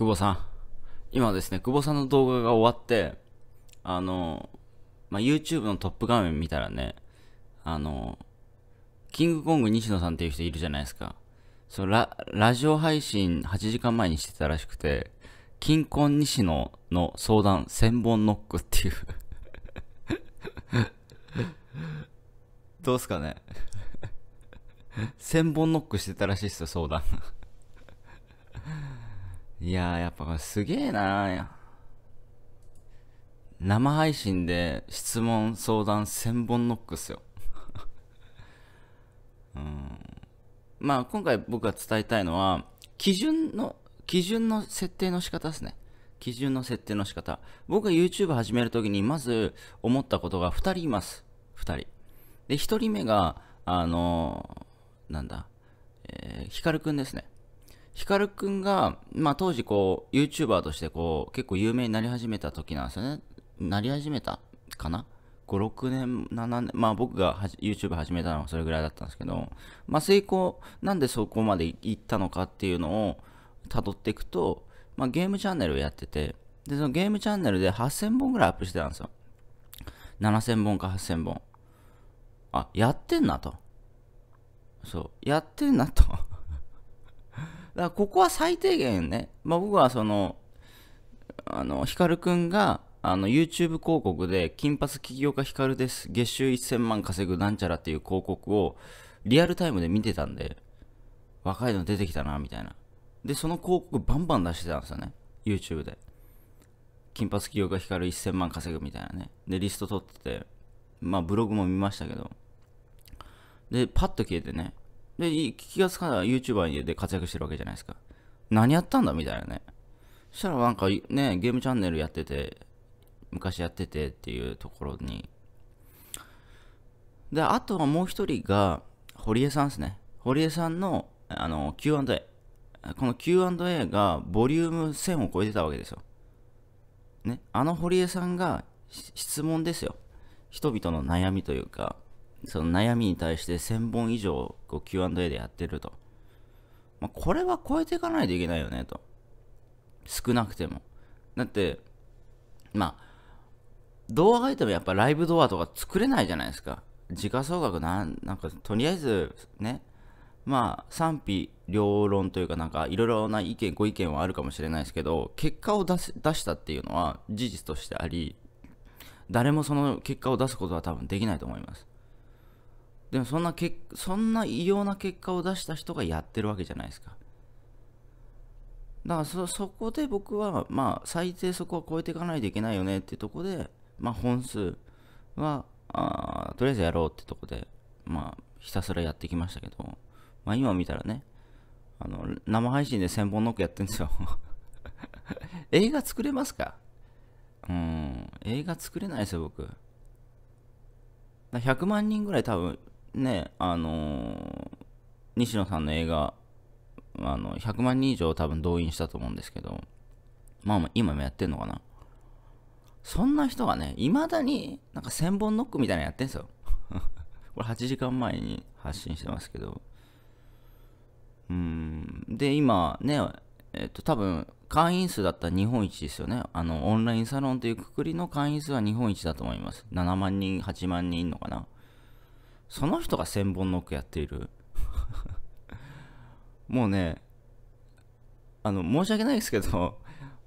久保さん。今ですね、久保さんの動画が終わって、あの、まあ、YouTube のトップ画面見たらね、あの、キングコング西野さんっていう人いるじゃないですか。そう、ラ、ラジオ配信8時間前にしてたらしくて、キンコン西野の相談1000本ノックっていうどうすかね ?1000 本ノックしてたらしいっすよ、相談いやー、やっぱこれすげえなー。生配信で質問相談千本ノックっすよ。うん、まあ今回僕が伝えたいのは、基準の、基準の設定の仕方ですね。基準の設定の仕方。僕が YouTube 始めるときにまず思ったことが2人います。2人。で、1人目が、あのー、なんだ、えー、ヒカルくんですね。ヒカルくんが、まあ、当時こう、YouTuber としてこう、結構有名になり始めた時なんですよね。なり始めたかな ?5、6年、7年、まあ僕が YouTube 始めたのはそれぐらいだったんですけど、まあ成功、なんでそこまで行ったのかっていうのを辿っていくと、まあゲームチャンネルをやってて、で、そのゲームチャンネルで8000本ぐらいアップしてたんですよ。7000本か8000本。あ、やってんなと。そう、やってんなと。だからここは最低限ね、まあ、僕はその、あの、ヒカルくんが、あの、YouTube 広告で、金髪起業家ヒカルです、月収1000万稼ぐなんちゃらっていう広告を、リアルタイムで見てたんで、若いの出てきたな、みたいな。で、その広告バンバン出してたんですよね。YouTube で。金髪起業家ヒカル1000万稼ぐみたいなね。で、リスト取ってて、まあ、ブログも見ましたけど。で、パッと消えてね。で、気がつかない YouTuber で活躍してるわけじゃないですか。何やったんだみたいなね。そしたらなんかね、ゲームチャンネルやってて、昔やっててっていうところに。で、あとはもう一人が、堀江さんですね。堀江さんのあの Q&A。この Q&A がボリューム1000を超えてたわけですよ。ね、あの堀江さんが質問ですよ。人々の悩みというか、その悩みに対して1000本以上こう Q&A でやってると。まあ、これは超えていかないといけないよねと。少なくても。だって、まあ、動画がいてもやっぱライブドアとか作れないじゃないですか。時価総額なん、なんかとりあえずね、まあ賛否両論というかなんかいろいろな意見、ご意見はあるかもしれないですけど、結果を出す出したっていうのは事実としてあり、誰もその結果を出すことは多分できないと思います。でもそんなけそんな異様な結果を出した人がやってるわけじゃないですかだからそそこで僕はまあ最低そこは超えていかないといけないよねっていうとこでまあ本数はあとりあえずやろうってとこでまあひたすらやってきましたけどまあ今見たらねあの生配信で千本ノックやってんですよ 映画作れますかうん映画作れないですよ僕100万人ぐらい多分ね、あのー、西野さんの映画、あの、100万人以上多分動員したと思うんですけど、まあまあ今もやってんのかな。そんな人がね、いまだになんか千本ノックみたいなのやってんすよ。これ8時間前に発信してますけど。うん。で、今ね、えっと、多分、会員数だったら日本一ですよね。あの、オンラインサロンというくくりの会員数は日本一だと思います。7万人、8万人いんのかな。その人が千本ノックやっている もうねあの申し訳ないですけど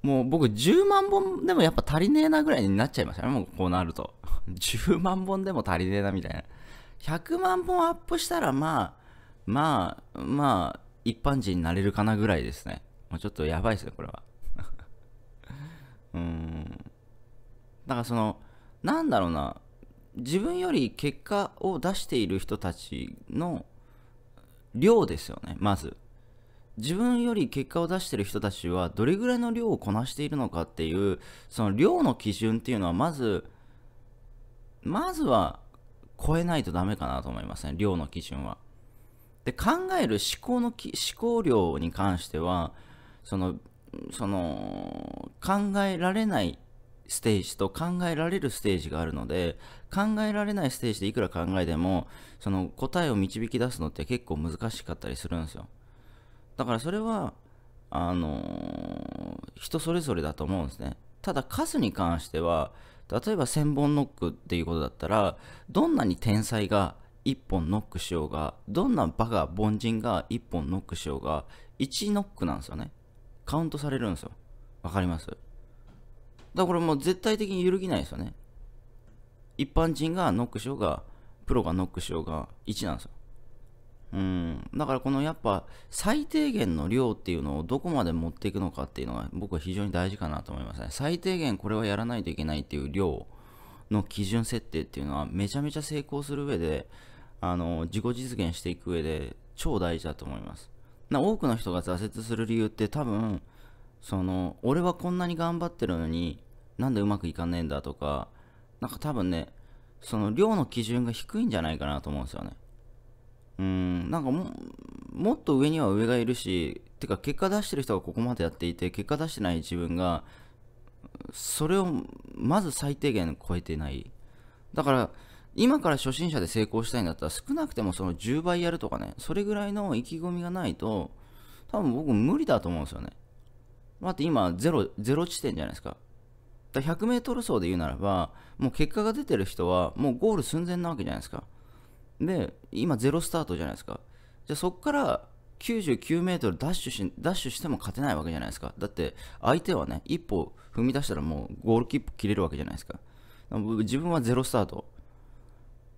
もう僕10万本でもやっぱ足りねえなぐらいになっちゃいましたねもうこうなると10万本でも足りねえなみたいな100万本アップしたらまあまあまあ一般人になれるかなぐらいですねもうちょっとやばいですねこれは うんだからそのなんだろうな自分より結果を出している人たちの量ですよねまず自分より結果を出してる人たちはどれぐらいの量をこなしているのかっていうその量の基準っていうのはまずまずは超えないとダメかなと思いますね量の基準はで考える思考の思考量に関してはそのその考えられないステージと考えられるステージがあるので考えられないステージでいくら考えてもその答えを導き出すのって結構難しかったりするんですよだからそれはあのー、人それぞれだと思うんですねただ数に関しては例えば1000本ノックっていうことだったらどんなに天才が1本ノックしようがどんなバカ凡人が1本ノックしようが1ノックなんですよねカウントされるんですよわかりますだからもう絶対的に揺るぎないですよね。一般人がノックしようが、プロがノックしようが1なんですよ。うん。だからこのやっぱ最低限の量っていうのをどこまで持っていくのかっていうのは僕は非常に大事かなと思いますね。最低限これはやらないといけないっていう量の基準設定っていうのはめちゃめちゃ成功する上で、あの、自己実現していく上で超大事だと思います。な多くの人が挫折する理由って多分その俺はこんなに頑張ってるのになんでうまくいかねえんだとかなんか多分ねその量の基準が低いんじゃないかなと思うんですよねうんなんかもっと上には上がいるしてか結果出してる人がここまでやっていて結果出してない自分がそれをまず最低限超えてないだから今から初心者で成功したいんだったら少なくてもその10倍やるとかねそれぐらいの意気込みがないと多分僕無理だと思うんですよね待って今ゼロ、ゼロ地点じゃないですか。だから 100m 走で言うならば、もう結果が出てる人は、もうゴール寸前なわけじゃないですか。で、今、ゼロスタートじゃないですか。じゃあそこから99メートルダッシュし、ダッシュしても勝てないわけじゃないですか。だって、相手はね、一歩踏み出したらもうゴールキップ切れるわけじゃないですか。か自分はゼロスタート。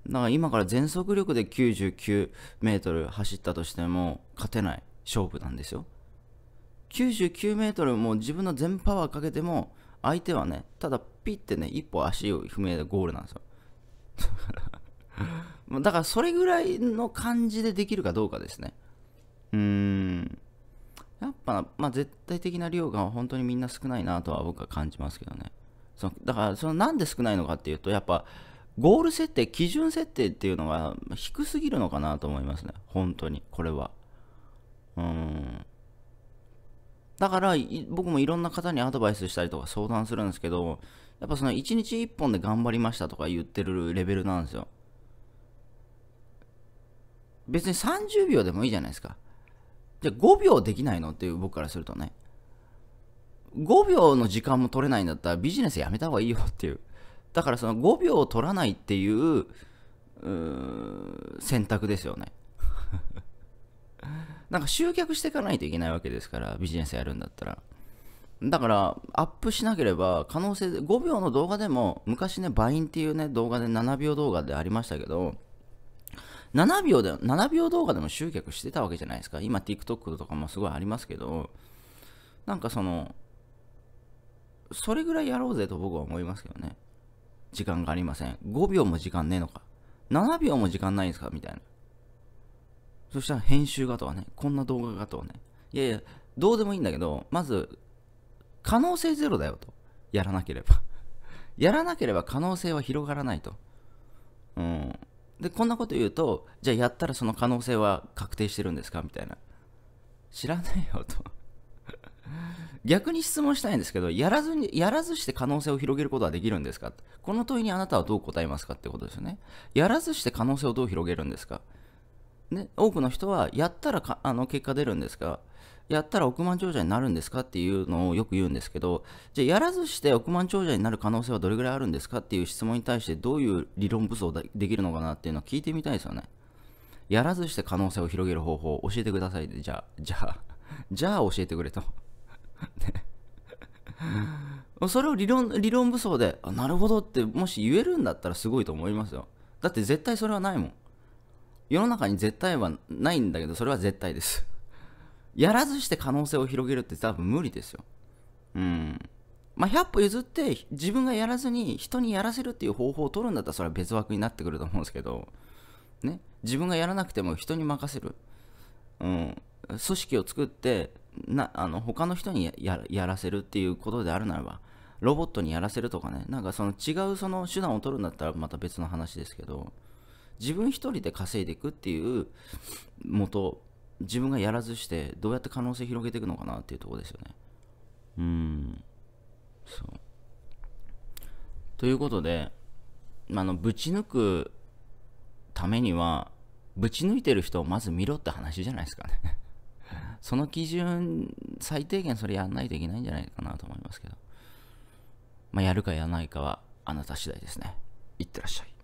だから今から全速力で99メートル走ったとしても勝てない勝負なんですよ。99メートルも自分の全パワーかけても、相手はね、ただピッてね、一歩足を踏み入れゴールなんですよ。だからそれぐらいの感じでできるかどうかですね。うーん。やっぱ、まあ、絶対的な量が本当にみんな少ないなとは僕は感じますけどね。そのだから、そのなんで少ないのかっていうと、やっぱ、ゴール設定、基準設定っていうのが低すぎるのかなと思いますね。本当に、これは。うーん。だから僕もいろんな方にアドバイスしたりとか相談するんですけどやっぱその1日1本で頑張りましたとか言ってるレベルなんですよ別に30秒でもいいじゃないですかじゃあ5秒できないのっていう僕からするとね5秒の時間も取れないんだったらビジネスやめた方がいいよっていうだからその5秒を取らないっていう選択ですよねなんか集客していかないといけないわけですから、ビジネスやるんだったら。だから、アップしなければ、可能性、5秒の動画でも、昔ね、バインっていうね、動画で7秒動画でありましたけど、7秒で、7秒動画でも集客してたわけじゃないですか。今、TikTok とかもすごいありますけど、なんかその、それぐらいやろうぜと僕は思いますけどね。時間がありません。5秒も時間ねえのか。7秒も時間ないんですかみたいな。そしたら編集がとはね、こんな動画がとはね。いやいや、どうでもいいんだけど、まず、可能性ゼロだよと。やらなければ やらなければ可能性は広がらないと。うん。で、こんなこと言うと、じゃあやったらその可能性は確定してるんですかみたいな。知らないよと 逆に質問したいんですけど、やらずに、やらずして可能性を広げることはできるんですかこの問いにあなたはどう答えますかってことですよね。やらずして可能性をどう広げるんですかね、多くの人はやったらかあの結果出るんですかやったら億万長者になるんですかっていうのをよく言うんですけどじゃあやらずして億万長者になる可能性はどれぐらいあるんですかっていう質問に対してどういう理論武装できるのかなっていうのを聞いてみたいですよねやらずして可能性を広げる方法を教えてくださいでじゃあじゃあじゃあ教えてくれとね、それを理論理論武装であなるほどってもし言えるんだったらすごいと思いますよだって絶対それはないもん世の中に絶対はないんだけど、それは絶対です。やらずして可能性を広げるって多分無理ですよ。うん。まあ、100歩譲って自分がやらずに人にやらせるっていう方法を取るんだったらそれは別枠になってくると思うんですけど、ね、自分がやらなくても人に任せる。うん。組織を作って、なあの他の人にやらせるっていうことであるならば、ロボットにやらせるとかね、なんかその違うその手段を取るんだったらまた別の話ですけど、自分一人で稼いでいくっていうもと自分がやらずしてどうやって可能性広げていくのかなっていうとこですよねうんそうということであのぶち抜くためにはぶち抜いてる人をまず見ろって話じゃないですかね その基準最低限それやんないといけないんじゃないかなと思いますけどまあ、やるかやらないかはあなた次第ですねいってらっしゃい